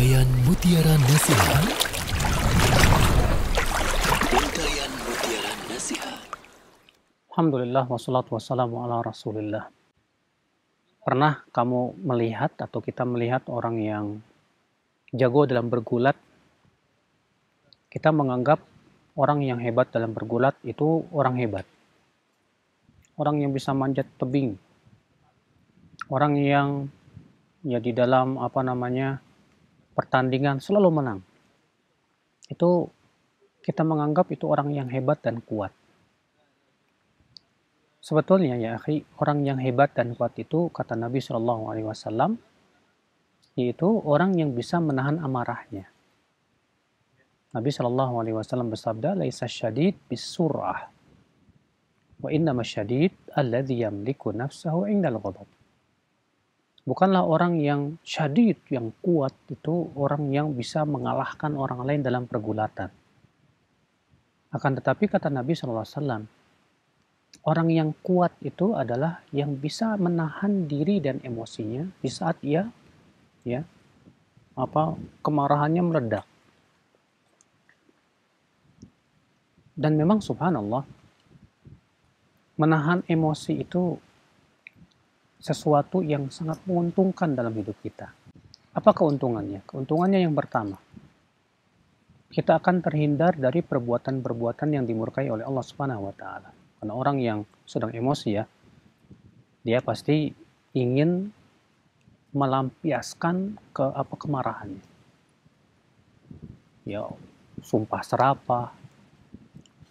Pencahayaan Mutiara Nasihat Pencahayaan Mutiara Nasihat Alhamdulillah wassalatu wassalamu ala rasulillah Pernah kamu melihat atau kita melihat orang yang jago dalam bergulat Kita menganggap orang yang hebat dalam bergulat itu orang hebat Orang yang bisa manjat tebing Orang yang ya di dalam apa namanya pertandingan selalu menang. Itu kita menganggap itu orang yang hebat dan kuat. Sebetulnya ya akhi, orang yang hebat dan kuat itu kata Nabi Shallallahu Alaihi Wasallam yaitu orang yang bisa menahan amarahnya. Nabi Shallallahu Alaihi Wasallam bersabda, "Laisa syadid surah, wa inna masyadid alladhi yamliku nafsahu indal ghadab." Bukanlah orang yang syadid, yang kuat itu orang yang bisa mengalahkan orang lain dalam pergulatan. Akan tetapi kata Nabi SAW, orang yang kuat itu adalah yang bisa menahan diri dan emosinya di saat ia ya apa kemarahannya meledak. Dan memang subhanallah menahan emosi itu sesuatu yang sangat menguntungkan dalam hidup kita. Apa keuntungannya? Keuntungannya yang pertama, kita akan terhindar dari perbuatan-perbuatan yang dimurkai oleh Allah Subhanahu wa taala. Karena orang yang sedang emosi ya, dia pasti ingin melampiaskan ke apa kemarahannya. Ya, sumpah serapah,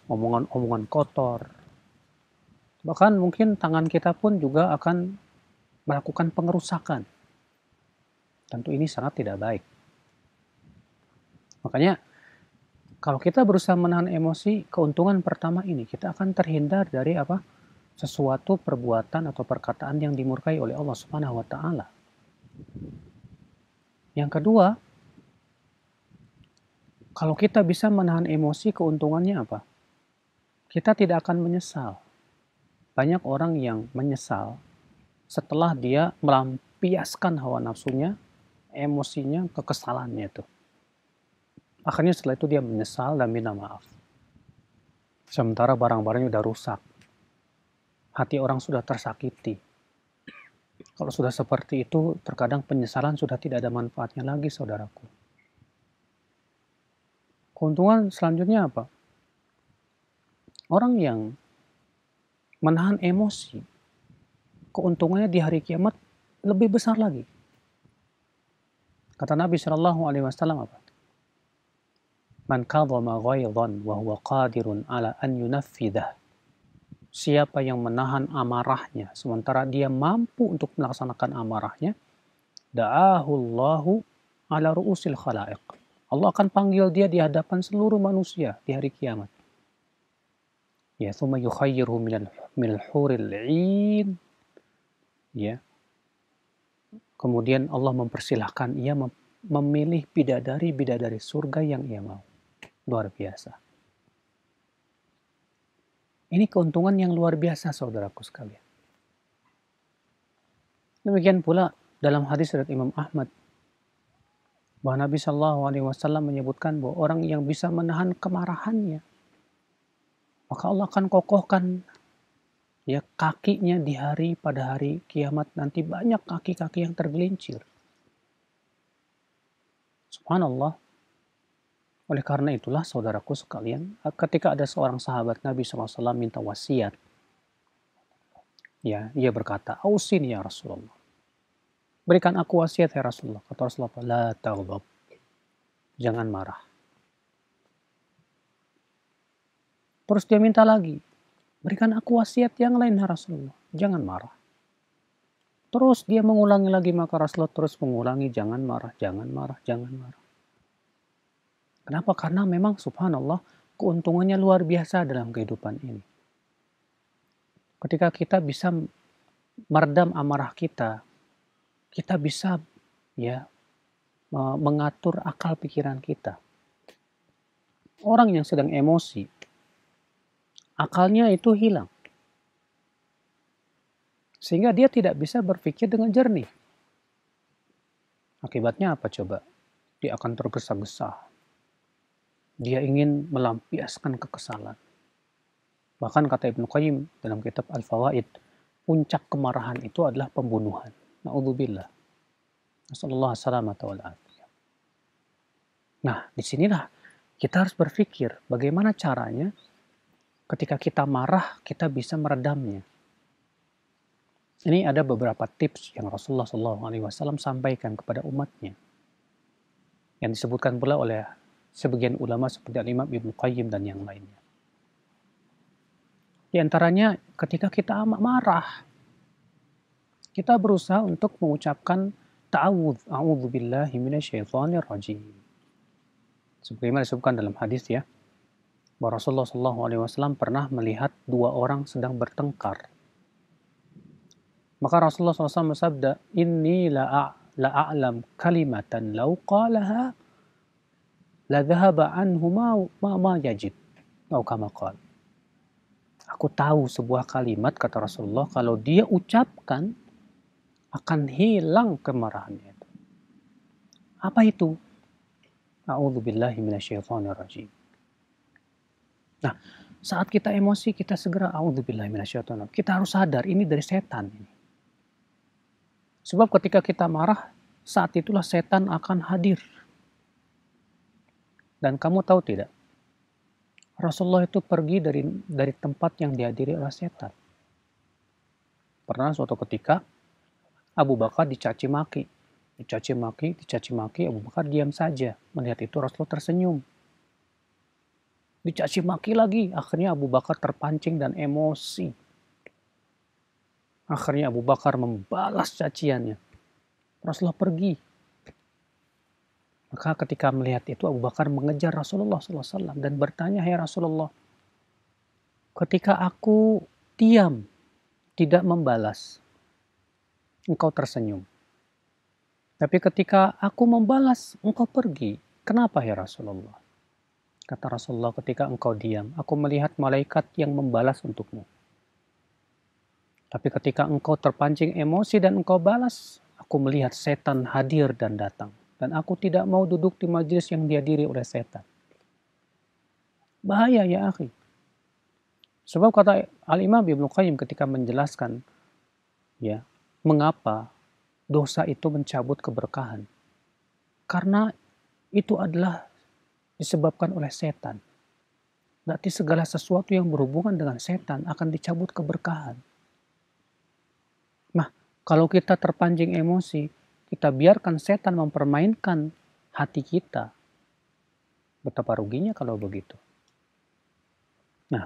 omongan-omongan kotor. Bahkan mungkin tangan kita pun juga akan melakukan pengerusakan. Tentu ini sangat tidak baik. Makanya kalau kita berusaha menahan emosi, keuntungan pertama ini kita akan terhindar dari apa? sesuatu perbuatan atau perkataan yang dimurkai oleh Allah Subhanahu wa taala. Yang kedua, kalau kita bisa menahan emosi, keuntungannya apa? Kita tidak akan menyesal. Banyak orang yang menyesal setelah dia melampiaskan hawa nafsunya, emosinya, kekesalannya itu. Akhirnya setelah itu dia menyesal dan minta maaf. Sementara barang-barangnya sudah rusak. Hati orang sudah tersakiti. Kalau sudah seperti itu, terkadang penyesalan sudah tidak ada manfaatnya lagi, saudaraku. Keuntungan selanjutnya apa? Orang yang menahan emosi, keuntungannya di hari kiamat lebih besar lagi. Kata Nabi Shallallahu Alaihi Wasallam apa? Man kadhama ghaidhan wa huwa qadirun ala an yunaffidah. Siapa yang menahan amarahnya sementara dia mampu untuk melaksanakan amarahnya, da'ahu Allahu ala ru'usil khalaiq. Allah akan panggil dia di hadapan seluruh manusia di hari kiamat. Ya, thumma yukhayyiru minal, minal huril 'ain ya kemudian Allah mempersilahkan ia memilih bidadari bidadari surga yang ia mau luar biasa ini keuntungan yang luar biasa saudaraku sekalian demikian pula dalam hadis dari Imam Ahmad bahwa Nabi Shallallahu Alaihi Wasallam menyebutkan bahwa orang yang bisa menahan kemarahannya maka Allah akan kokohkan ya kakinya di hari pada hari kiamat nanti banyak kaki-kaki yang tergelincir. Subhanallah. Oleh karena itulah saudaraku sekalian, ketika ada seorang sahabat Nabi SAW minta wasiat, ya ia berkata, Ausin ya Rasulullah. Berikan aku wasiat ya Rasulullah. Kata Rasulullah, La Jangan marah. Terus dia minta lagi, Berikan aku wasiat yang lain, ya Rasulullah. Jangan marah. Terus dia mengulangi lagi, maka Rasulullah terus mengulangi, jangan marah, jangan marah, jangan marah. Kenapa? Karena memang subhanallah keuntungannya luar biasa dalam kehidupan ini. Ketika kita bisa meredam amarah kita, kita bisa ya mengatur akal pikiran kita. Orang yang sedang emosi, akalnya itu hilang. Sehingga dia tidak bisa berpikir dengan jernih. Akibatnya apa coba? Dia akan tergesa-gesa. Dia ingin melampiaskan kekesalan. Bahkan kata Ibnu Qayyim dalam kitab Al-Fawaid, puncak kemarahan itu adalah pembunuhan. Na'udzubillah. Nasallallahu salamata Nah, disinilah kita harus berpikir bagaimana caranya ketika kita marah, kita bisa meredamnya. Ini ada beberapa tips yang Rasulullah SAW sampaikan kepada umatnya. Yang disebutkan pula oleh sebagian ulama seperti Al-Imam Ibn Qayyim dan yang lainnya. Di antaranya ketika kita amat marah, kita berusaha untuk mengucapkan ta'awudz, a'udzubillahi Sebagaimana disebutkan dalam hadis ya, bahwa Rasulullah Shallallahu Alaihi Wasallam pernah melihat dua orang sedang bertengkar. Maka Rasulullah SAW bersabda, Inni la'a'lam kalimatan lau qalaha la dhahaba anhu ma, ma, ma yajid. Au kama qal. Aku tahu sebuah kalimat, kata Rasulullah, kalau dia ucapkan, akan hilang kemarahannya. Apa itu? rajim. Nah, saat kita emosi kita segera Kita harus sadar ini dari setan ini. Sebab ketika kita marah, saat itulah setan akan hadir. Dan kamu tahu tidak? Rasulullah itu pergi dari dari tempat yang dihadiri oleh setan. Pernah suatu ketika Abu Bakar dicaci maki, dicaci maki, dicaci maki, Abu Bakar diam saja. Melihat itu Rasulullah tersenyum dicaci maki lagi. Akhirnya Abu Bakar terpancing dan emosi. Akhirnya Abu Bakar membalas caciannya. Rasulullah pergi. Maka ketika melihat itu Abu Bakar mengejar Rasulullah SAW dan bertanya, Hai Rasulullah, ketika aku diam, tidak membalas, engkau tersenyum. Tapi ketika aku membalas, engkau pergi. Kenapa ya Rasulullah? Kata Rasulullah ketika engkau diam, aku melihat malaikat yang membalas untukmu. Tapi ketika engkau terpancing emosi dan engkau balas, aku melihat setan hadir dan datang. Dan aku tidak mau duduk di majelis yang dihadiri oleh setan. Bahaya ya akhi. Sebab kata Al-Imam Ibn Qayyim ketika menjelaskan ya, mengapa dosa itu mencabut keberkahan. Karena itu adalah disebabkan oleh setan. Berarti segala sesuatu yang berhubungan dengan setan akan dicabut keberkahan. Nah, kalau kita terpancing emosi, kita biarkan setan mempermainkan hati kita. Betapa ruginya kalau begitu. Nah,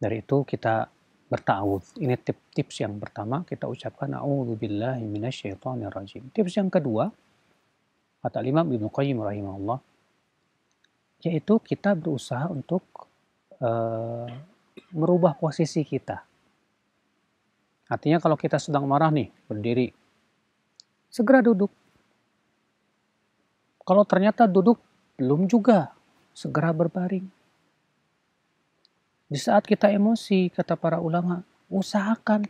dari itu kita bertawud. Ini tips-tips yang pertama kita ucapkan a'udzubillahi rajim. Tips yang kedua kata Imam Ibnu Qayyim rahimahullah yaitu kita berusaha untuk e, merubah posisi kita. Artinya kalau kita sedang marah nih, berdiri, segera duduk. Kalau ternyata duduk belum juga, segera berbaring. Di saat kita emosi, kata para ulama, usahakan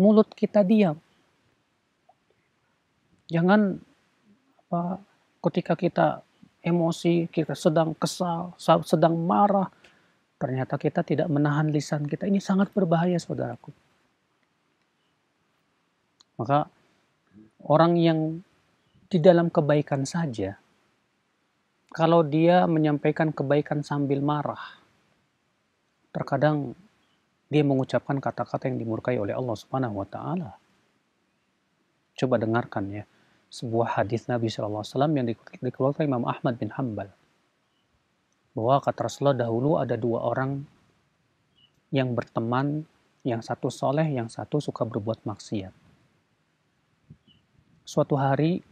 mulut kita diam. Jangan apa, ketika kita emosi, kita sedang kesal, sedang marah, ternyata kita tidak menahan lisan kita. Ini sangat berbahaya, saudaraku. Maka orang yang di dalam kebaikan saja, kalau dia menyampaikan kebaikan sambil marah, terkadang dia mengucapkan kata-kata yang dimurkai oleh Allah Subhanahu wa taala. Coba dengarkan ya sebuah hadis Nabi SAW yang dikeluarkan Imam Ahmad bin Hambal. Bahwa kata Rasulullah dahulu ada dua orang yang berteman, yang satu soleh, yang satu suka berbuat maksiat. Suatu hari,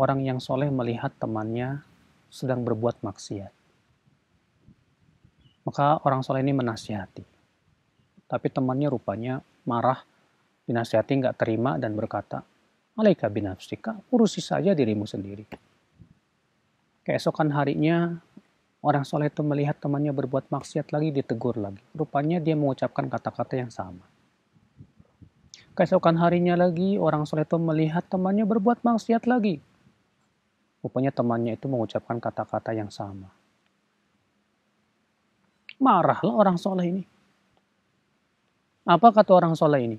orang yang soleh melihat temannya sedang berbuat maksiat. Maka orang soleh ini menasihati. Tapi temannya rupanya marah, dinasihati nggak terima dan berkata, Alaika binafsika, urusi saja dirimu sendiri. Keesokan harinya, orang soleh itu melihat temannya berbuat maksiat lagi, ditegur lagi. Rupanya dia mengucapkan kata-kata yang sama. Keesokan harinya lagi, orang soleh itu melihat temannya berbuat maksiat lagi. Rupanya temannya itu mengucapkan kata-kata yang sama. Marahlah orang soleh ini. Apa kata orang soleh ini?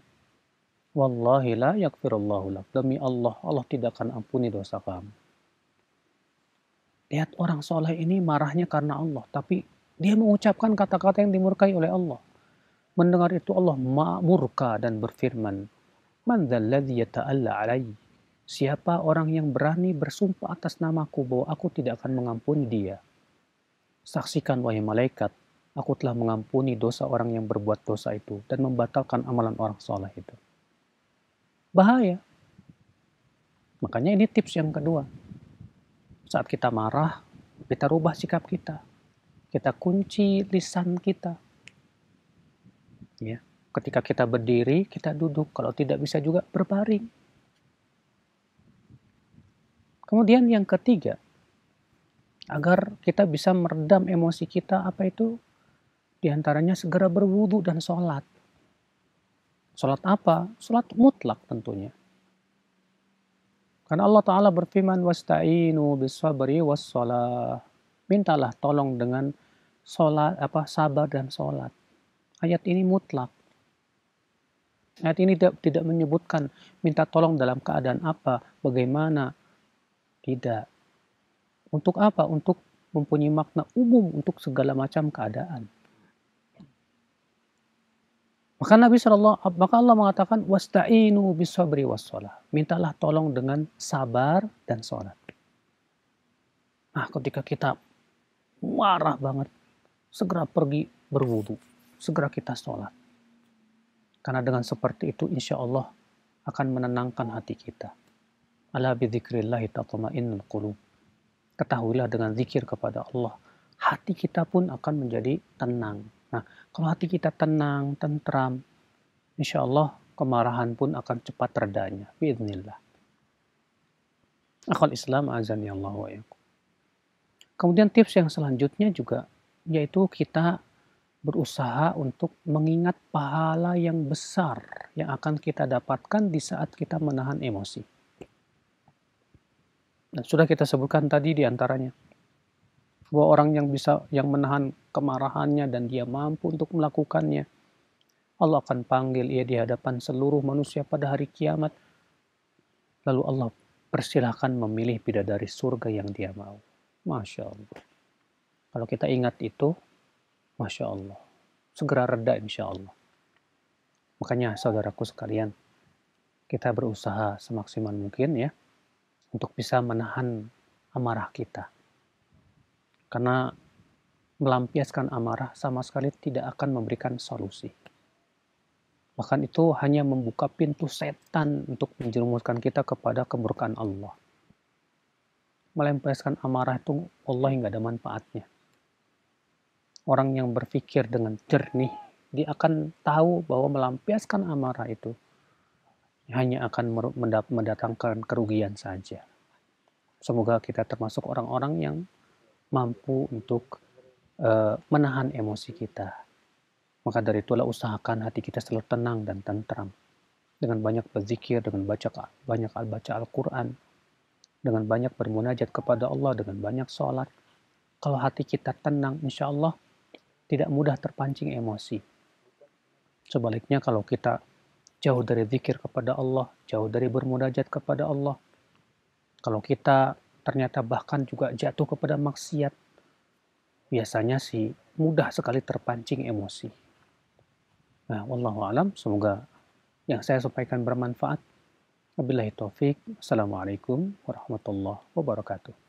Wallahi la yakfirullahu lak. Demi Allah, Allah tidak akan ampuni dosa kamu. Lihat orang soleh ini marahnya karena Allah. Tapi dia mengucapkan kata-kata yang dimurkai oleh Allah. Mendengar itu Allah murka dan berfirman. Man yata'alla alai. Siapa orang yang berani bersumpah atas namaku bahwa aku tidak akan mengampuni dia. Saksikan wahai malaikat, aku telah mengampuni dosa orang yang berbuat dosa itu dan membatalkan amalan orang soleh itu bahaya. Makanya ini tips yang kedua. Saat kita marah, kita rubah sikap kita. Kita kunci lisan kita. Ya, ketika kita berdiri, kita duduk. Kalau tidak bisa juga berbaring. Kemudian yang ketiga, agar kita bisa meredam emosi kita, apa itu? Di antaranya segera berwudu dan sholat. Salat apa? Salat mutlak tentunya. Karena Allah Ta'ala berfirman, Wasta'inu bisabri wassalah. Mintalah tolong dengan sholat apa, sabar dan salat Ayat ini mutlak. Ayat ini tidak, tidak menyebutkan minta tolong dalam keadaan apa, bagaimana. Tidak. Untuk apa? Untuk mempunyai makna umum untuk segala macam keadaan. Maka Nabi Shallallahu maka Allah mengatakan wasta'inu bisabri wassalah. Mintalah tolong dengan sabar dan sholat. Nah, ketika kita marah banget, segera pergi berwudu, segera kita sholat. Karena dengan seperti itu insya Allah akan menenangkan hati kita. Ala tatma'innul qulub. Ketahuilah dengan zikir kepada Allah, hati kita pun akan menjadi tenang, Nah, kalau hati kita tenang, tentram, insya Allah kemarahan pun akan cepat redanya. Bismillah. Akal Islam azan ya Allah wa Kemudian tips yang selanjutnya juga yaitu kita berusaha untuk mengingat pahala yang besar yang akan kita dapatkan di saat kita menahan emosi. Dan sudah kita sebutkan tadi diantaranya sebuah orang yang bisa yang menahan kemarahannya dan dia mampu untuk melakukannya. Allah akan panggil ia di hadapan seluruh manusia pada hari kiamat. Lalu Allah persilahkan memilih bidadari surga yang dia mau. Masya Allah. Kalau kita ingat itu, Masya Allah. Segera reda insya Allah. Makanya saudaraku sekalian, kita berusaha semaksimal mungkin ya, untuk bisa menahan amarah kita karena melampiaskan amarah sama sekali tidak akan memberikan solusi. Bahkan itu hanya membuka pintu setan untuk menjerumuskan kita kepada kemurkaan Allah. Melampiaskan amarah itu Allah nggak ada manfaatnya. Orang yang berpikir dengan jernih, dia akan tahu bahwa melampiaskan amarah itu hanya akan mendatangkan kerugian saja. Semoga kita termasuk orang-orang yang mampu untuk uh, menahan emosi kita. Maka dari itulah usahakan hati kita selalu tenang dan tentram dengan banyak berzikir, dengan baca banyak baca Al-Qur'an, dengan banyak bermunajat kepada Allah, dengan banyak sholat. Kalau hati kita tenang, insya Allah tidak mudah terpancing emosi. Sebaliknya kalau kita jauh dari zikir kepada Allah, jauh dari bermunajat kepada Allah, kalau kita ternyata bahkan juga jatuh kepada maksiat, biasanya sih mudah sekali terpancing emosi. Nah, wallahu alam, semoga yang saya sampaikan bermanfaat. Wabillahi taufik. Assalamualaikum warahmatullahi wabarakatuh.